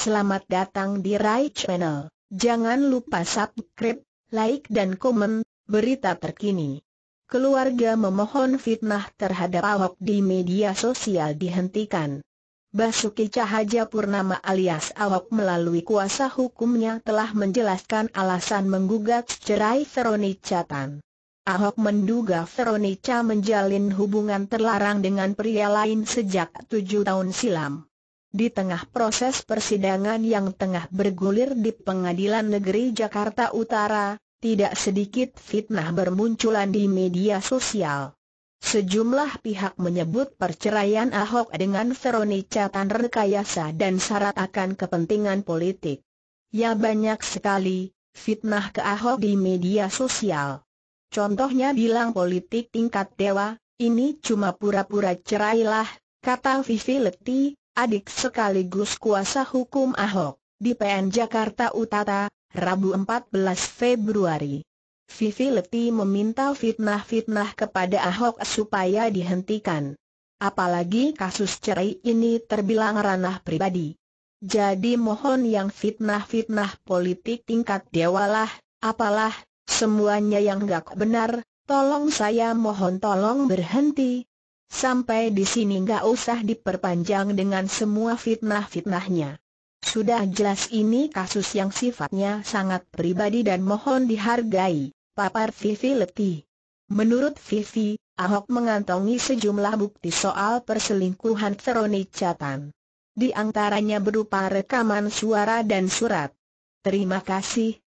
Selamat datang di Rai Channel. Jangan lupa subscribe, like dan komen, berita terkini. Keluarga memohon fitnah terhadap Ahok di media sosial dihentikan. Basuki Cahaja Purnama alias Ahok melalui kuasa hukumnya telah menjelaskan alasan menggugat cerai Veronica Tan. Ahok menduga Veronica menjalin hubungan terlarang dengan pria lain sejak tujuh tahun silam. Di tengah proses persidangan yang tengah bergulir di Pengadilan Negeri Jakarta Utara, tidak sedikit fitnah bermunculan di media sosial. Sejumlah pihak menyebut perceraian Ahok dengan Veronica Tan rekayasa dan syarat akan kepentingan politik. Ya banyak sekali, fitnah ke Ahok di media sosial. Contohnya bilang politik tingkat dewa, ini cuma pura-pura cerailah, kata Vivi Leti, adik sekaligus kuasa hukum Ahok, di PN Jakarta Utara, Rabu 14 Februari. Vivi Leti meminta fitnah-fitnah kepada Ahok supaya dihentikan. Apalagi kasus cerai ini terbilang ranah pribadi. Jadi mohon yang fitnah-fitnah politik tingkat dewa lah, apalah, semuanya yang gak benar, tolong saya mohon tolong berhenti, Sampai di sini nggak usah diperpanjang dengan semua fitnah-fitnahnya. Sudah jelas ini kasus yang sifatnya sangat pribadi dan mohon dihargai, papar Vivi letih. Menurut Vivi, Ahok mengantongi sejumlah bukti soal perselingkuhan Veroni Catan. Di antaranya berupa rekaman suara dan surat. Terima kasih,